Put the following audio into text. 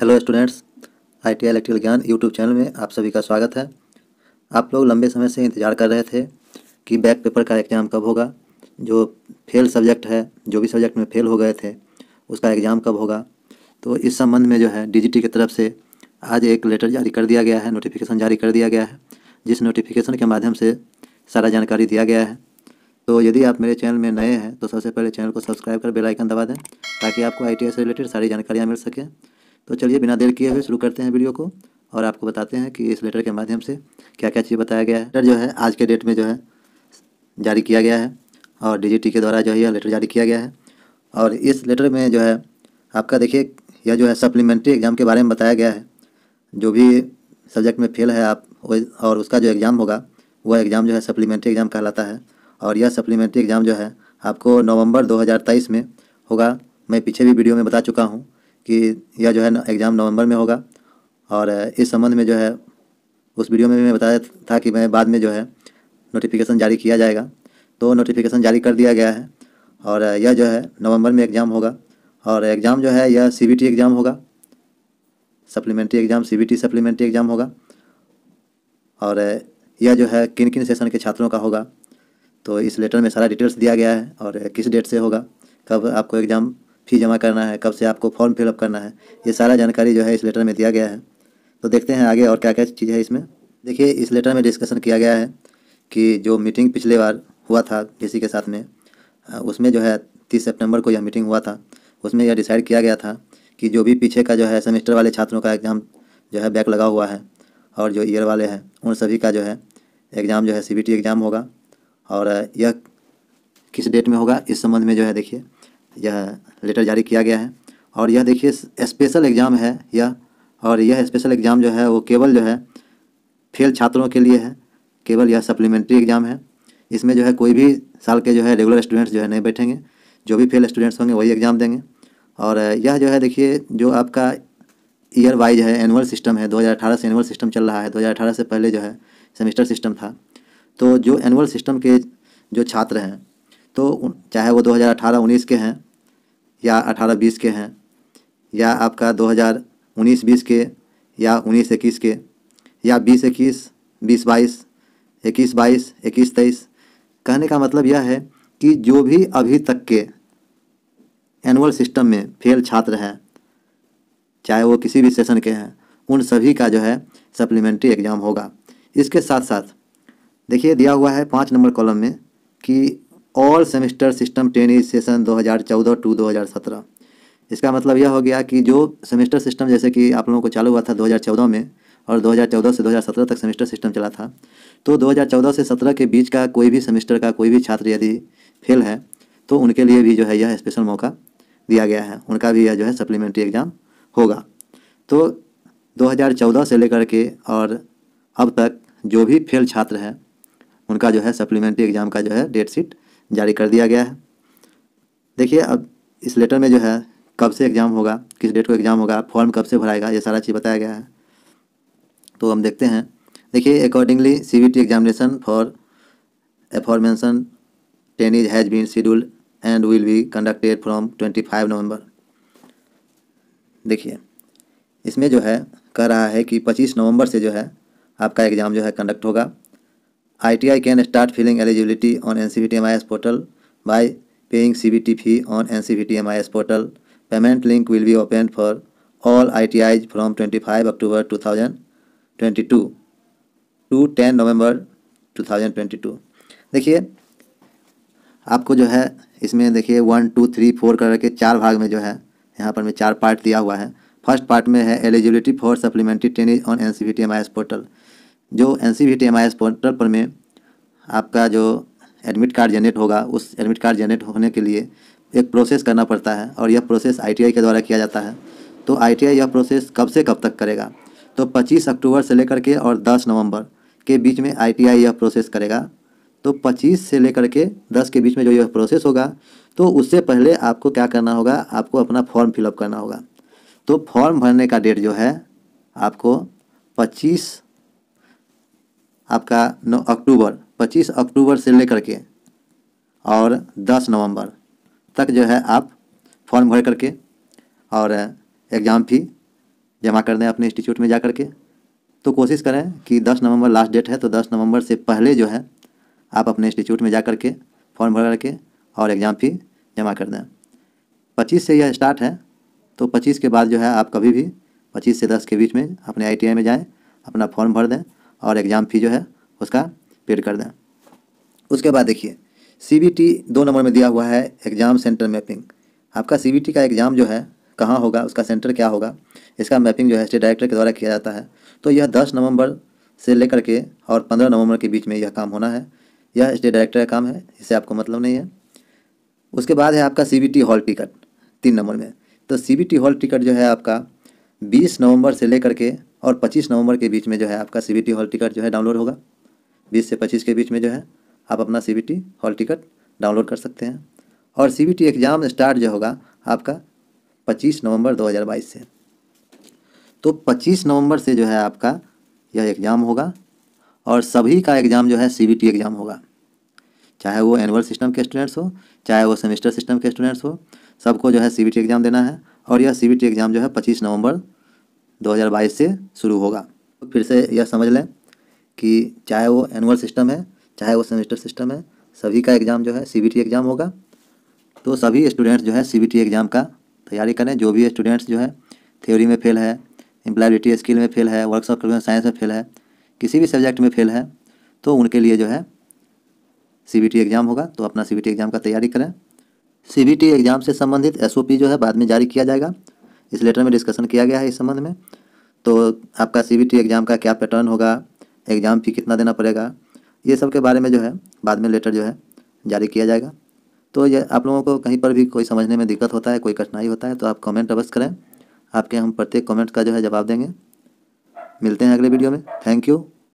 Hello students I T electrical ज्ञान YouTube channel में आप सभी का स्वागत है आप लोग लंबे समय से इंतजार कर रहे थे कि बैक पेपर का एग्ज़ाम कब होगा जो फेल सब्जेक्ट है जो भी सब्जेक्ट में फेल हो गए थे उसका एग्ज़ाम कब होगा तो इस संबंध में जो है डीजीटी की तरफ से आज एक लेटर जारी कर दिया गया है नोटिफिकेशन जारी कर दिया गया है जिस नोटिफिकेशन के माध्यम से सारा जानकारी दिया गया है तो यदि आप मेरे चैनल में नए हैं तो सबसे पहले चैनल को सब्सक्राइब कर बेल आइकन दबा दें ताकि आपको आई से रिलेटेड सारी जानकारियाँ मिल सकें तो चलिए बिना देर किए हुए शुरू करते हैं वीडियो को और आपको बताते हैं कि इस लेटर के माध्यम से क्या क्या चीज़ बताया गया है लेटर जो है आज के डेट में जो है जारी किया गया है और डी के द्वारा जो है यह लेटर जारी किया गया है और इस लेटर में जो है आपका देखिए यह जो है सप्लीमेंट्री एग्ज़ाम के बारे में बताया गया है जो भी सब्जेक्ट में फेल है आप और उसका जो एग्ज़ाम होगा वह एग्ज़ाम जो है सप्लीमेंट्री एग्ज़ाम कहलाता है और यह सप्लीमेंट्री एग्ज़ाम जो है आपको नवंबर 2023 में होगा मैं पीछे भी वीडियो में बता चुका हूँ कि यह जो है एग्ज़ाम नवंबर में होगा और इस संबंध में जो है उस वीडियो में भी मैं बताया था कि मैं बाद में जो है नोटिफिकेशन जारी किया जाएगा तो नोटिफिकेशन जारी कर दिया गया है और यह जो है नवंबर में एग्ज़ाम होगा और एग्ज़ाम जो है यह सी एग्ज़ाम होगा सप्लीमेंट्री एग्ज़ाम सी सप्लीमेंट्री एग्ज़ाम होगा और यह जो है किन किन सेशन के छात्रों का होगा तो इस लेटर में सारा डिटेल्स दिया गया है और किस डेट से होगा कब आपको एग्ज़ाम फ़ी जमा करना है कब से आपको फॉर्म फिलअप करना है ये सारा जानकारी जो है इस लेटर में दिया गया है तो देखते हैं आगे और क्या क्या चीज़ है इसमें देखिए इस लेटर में डिस्कशन किया गया है कि जो मीटिंग पिछले बार हुआ था किसी के साथ में उसमें जो है तीस सितंबर को यह मीटिंग हुआ था उसमें यह डिसाइड किया गया था कि जो भी पीछे का जो है सेमेस्टर वाले छात्रों का एग्ज़ाम जो है बैक लगा हुआ है और जो ईयर वाले हैं उन सभी का जो है एग्ज़ाम जो है सी एग्ज़ाम होगा और यह किस डेट में होगा इस संबंध में जो है देखिए यह लेटर जारी किया गया है और यह देखिए स्पेशल एग्ज़ाम है यह और यह स्पेशल एग्ज़ाम जो है वो केवल जो है फेल छात्रों के लिए है केवल यह सप्लीमेंट्री एग्ज़ाम है इसमें जो है कोई भी साल के जो है रेगुलर स्टूडेंट्स जो है नहीं बैठेंगे जो भी फेल स्टूडेंट्स होंगे वही एग्ज़ाम देंगे और यह जो है देखिए जो आपका ईयर वाइज है एनुअल सिस्टम है 2018 से एनुअल सिस्टम चल रहा है 2018 से पहले जो है सेमेस्टर सिस्टम था तो जो एनुअल सिस्टम के जो छात्र हैं तो चाहे वो 2018-19 के हैं या 18-20 के हैं या आपका 2019-20 के या 19-21 के या 20-21, 20-22, 21-22, 21-23 कहने का मतलब यह है कि जो भी अभी तक के एनुअल सिस्टम में फेल छात्र हैं चाहे वो किसी भी सेशन के हैं उन सभी का जो है सप्लीमेंट्री एग्ज़ाम होगा इसके साथ साथ देखिए दिया हुआ है पाँच नंबर कॉलम में कि और semester system training session 2014 to 2017 इसका मतलब यह हो गया कि जो सेमेस्टर सिस्टम जैसे कि आप लोगों को चालू हुआ था 2014 में और 2014 से 2017 तक सेमेस्टर सिस्टम चला था तो 2014 से 17 के बीच का कोई भी सेमेस्टर का कोई भी छात्र यदि फेल है तो उनके लिए भी जो है यह स्पेशल मौका दिया गया है उनका भी यह जो है सप्लीमेंट्री एग्ज़ाम होगा तो चौदह से लेकर के और अब तक जो भी फेल छात्र हैं उनका जो है सप्लीमेंट्री एग्ज़ाम का जो है डेट शीट जारी कर दिया गया है देखिए अब इस लेटर में जो है कब से एग्ज़ाम होगा किस डेट को एग्ज़ाम होगा फॉर्म कब से भराएगा ये सारा चीज़ बताया गया है तो हम देखते हैं देखिए accordingly C B T examination for affirmation ten is has been scheduled and will be conducted from twenty five November देखिए इसमें जो है कह रहा है कि पच्चीस नवंबर से जो है आपका एग्ज़ाम जो है कंडक्ट होगा ITI can start filling eligibility on NCVT MIS portal by paying CVT fee on NCVT MIS portal. Payment link will be opened for all ITIs from 25 October 2022 to ten November 2022 देखिए आपको जो है इसमें देखिए one two three four करके चार भाग में जो है यहाँ पर मैं चार पार्ट दिया हुआ है फर्स्ट पार्ट में है eligibility for supplementary training on N C V T M I S portal जो एन सी पोर्टल पर में आपका जो एडमिट कार्ड जनरेट होगा उस एडमिट कार्ड जनरेट होने के लिए एक प्रोसेस करना पड़ता है और यह प्रोसेस आईटीआई के द्वारा किया जाता है तो आईटीआई यह प्रोसेस कब से कब तक करेगा तो 25 अक्टूबर से लेकर के और 10 नवंबर के बीच में आईटीआई यह प्रोसेस करेगा तो 25 से लेकर के 10 के बीच में जो यह प्रोसेस होगा तो उससे पहले आपको क्या करना होगा आपको अपना फॉर्म फिलअप करना होगा तो फॉर्म भरने का डेट जो है आपको पच्चीस आपका नौ अक्टूबर 25 अक्टूबर से लेकर के और 10 नवंबर तक जो है आप फॉर्म भर करके और एग्ज़ाम फी जमा कर दें अपने इंस्टीट्यूट में जा कर के तो कोशिश करें कि 10 नवंबर लास्ट डेट है तो 10 नवंबर से पहले जो है आप अपने इंस्टीट्यूट में जा कर के फॉर्म भर करके और एग्ज़ाम फ़ी जमा कर दें पच्चीस से यह स्टार्ट है तो पच्चीस के बाद जो है आप कभी भी पच्चीस से दस के बीच में अपने आई में जाएँ अपना फॉर्म भर दें और एग्ज़ाम फ़ी जो है उसका पेड कर दें उसके बाद देखिए सीबीटी दो नंबर में दिया हुआ है एग्ज़ाम सेंटर मैपिंग आपका सीबीटी का एग्ज़ाम जो है कहाँ होगा उसका सेंटर क्या होगा इसका मैपिंग जो है स्टेट डायरेक्टर के द्वारा किया जाता है तो यह दस नवंबर से लेकर के और पंद्रह नवंबर के बीच में यह काम होना है यह स्टेट डायरेक्टर का काम है इससे आपको मतलब नहीं है उसके बाद है आपका सी हॉल टिकट तीन नंबर में तो सी हॉल टिकट जो है आपका बीस नवंबर से लेकर के और 25 नवंबर के बीच में जो है आपका सी हॉल टिकट जो है डाउनलोड होगा बीस से पच्चीस के बीच में जो है आप अपना सी हॉल टिकट डाउनलोड कर सकते हैं और सी एग्ज़ाम स्टार्ट जो होगा आपका पच्चीस नवंबर 2022 से तो 25 नवंबर से जो है आपका यह एग्ज़ाम होगा और सभी का एग्ज़ाम जो है सी एग्ज़ाम होगा चाहे वो एनुअल सिस्टम के स्टूडेंट्स हो चाहे वो सेमेस्टर सिस्टम के स्टूडेंट्स हो सबको जो है सी एग्ज़ाम देना है और यह सी एग्ज़ाम जो है पच्चीस नवंबर 2022 से शुरू होगा फिर से यह समझ लें कि चाहे वो एनुअल सिस्टम है चाहे वो सेमेस्टर सिस्टम है सभी का एग्ज़ाम जो है सी एग्ज़ाम होगा तो सभी स्टूडेंट्स जो है सी एग्ज़ाम का तैयारी करें जो भी स्टूडेंट्स जो है थ्योरी में फेल है एम्प्लाइबिलिटी स्किल में फेल है वर्कशॉप साइंस में फेल है किसी भी सब्जेक्ट में फेल है तो उनके लिए जो है सी एग्ज़ाम होगा तो अपना सी एग्ज़ाम का तैयारी करें सी एग्ज़ाम से संबंधित एस जो है बाद में जारी किया जाएगा इस लेटर में डिस्कशन किया गया है इस संबंध में तो आपका सी एग्ज़ाम का क्या पैटर्न होगा एग्ज़ाम फ़ी कितना देना पड़ेगा ये सब के बारे में जो है बाद में लेटर जो है जारी किया जाएगा तो ये आप लोगों को कहीं पर भी कोई समझने में दिक्कत होता है कोई कठिनाई होता है तो आप कमेंट अवश्य करें आपके हम प्रत्येक कमेंट का जो है जवाब देंगे मिलते हैं अगले वीडियो में थैंक यू